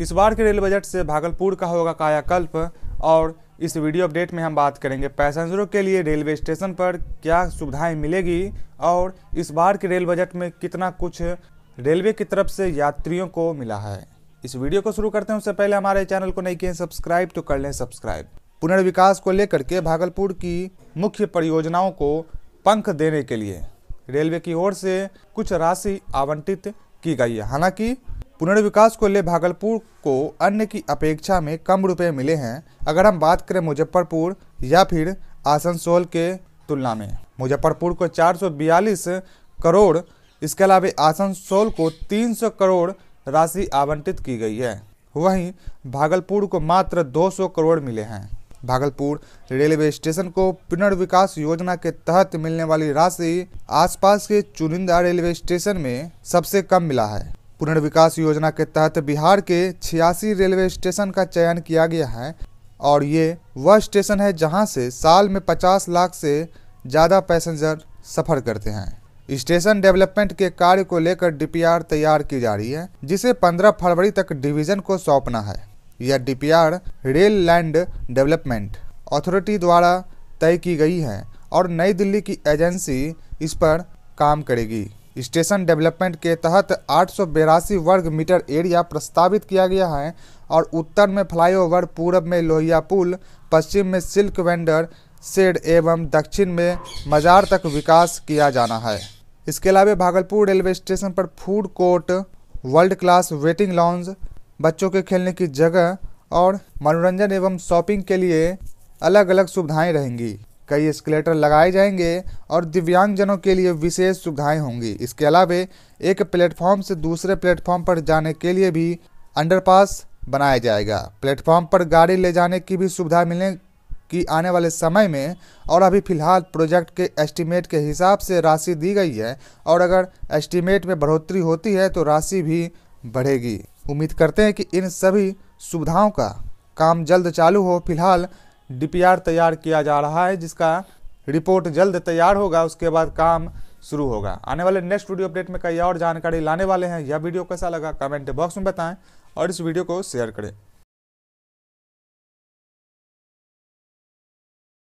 इस बार के rail budget से भागलपुर का होगा कायाकल्प और इस वीडियो अपडेट में हम बात करेंगे पैसेंजरों के लिए रेलवे स्टेशन पर क्या सुविधाएं मिलेगी और इस बार के रेल बजट में कितना कुछ रेलवे की तरफ से यात्रियों को मिला है इस वीडियो को शुरू करते हैं उससे पहले हमारे चैनल को नहीं किए सब्सक्राइब तो कर लें सब्सक्राइब पुनर्विकास को लेकर के भागलपुर की मुख्य परियोजनाओं को पंख देने के लिए रेलवे की ओर से कुछ राशि आवंटित की गई है हालांकि पुनर्विकास को ले भागलपुर को अन्य की अपेक्षा में कम रुपए मिले हैं अगर हम बात करें मुजफ्फरपुर या फिर आसनसोल के तुलना में मुजफ्फरपुर को 442 करोड़ इसके अलावा आसनसोल को 300 करोड़ राशि आवंटित की गई है वहीं भागलपुर को मात्र 200 करोड़ मिले हैं भागलपुर रेलवे स्टेशन को पुनर्विकास योजना के तहत मिलने वाली राशि आसपास के चुनिंदा रेलवे स्टेशन में सबसे कम मिला है पुनर्विकास योजना के तहत बिहार के छियासी रेलवे स्टेशन का चयन किया गया है और ये वह स्टेशन है जहां से साल में 50 लाख से ज़्यादा पैसेंजर सफ़र करते हैं स्टेशन डेवलपमेंट के कार्य को लेकर डीपीआर तैयार की जा रही है जिसे 15 फरवरी तक डिवीजन को सौंपना है यह DPR rail land development authority द्वारा तय की गई है और नई दिल्ली की एजेंसी इस पर काम करेगी स्टेशन डेवलपमेंट के तहत आठ वर्ग मीटर एरिया प्रस्तावित किया गया है और उत्तर में फ्लाईओवर पूर्व में लोहिया पुल पश्चिम में सिल्क वेंडर सेड एवं दक्षिण में मजार तक विकास किया जाना है इसके अलावा भागलपुर रेलवे स्टेशन पर food court world class waiting lounge बच्चों के खेलने की जगह और मनोरंजन एवं शॉपिंग के लिए अलग अलग सुविधाएं रहेंगी कई एस्केलेटर लगाए जाएंगे और दिव्यांगजनों के लिए विशेष सुविधाएं होंगी इसके अलावा एक प्लेटफॉर्म से दूसरे प्लेटफॉर्म पर जाने के लिए भी अंडरपास बनाया जाएगा प्लेटफॉर्म पर गाड़ी ले जाने की भी सुविधा मिलने की आने वाले समय में और अभी फिलहाल प्रोजेक्ट के एस्टीमेट के हिसाब से राशि दी गई है और अगर एस्टीमेट में बढ़ोतरी होती है तो राशि भी बढ़ेगी उम्मीद करते हैं कि इन सभी सुविधाओं का काम जल्द चालू हो फिलहाल डीपीआर तैयार किया जा रहा है जिसका रिपोर्ट जल्द तैयार होगा उसके बाद काम शुरू होगा आने वाले नेक्स्ट वीडियो अपडेट में कई और जानकारी लाने वाले हैं यह वीडियो कैसा लगा कमेंट बॉक्स में बताएं और इस वीडियो को शेयर करें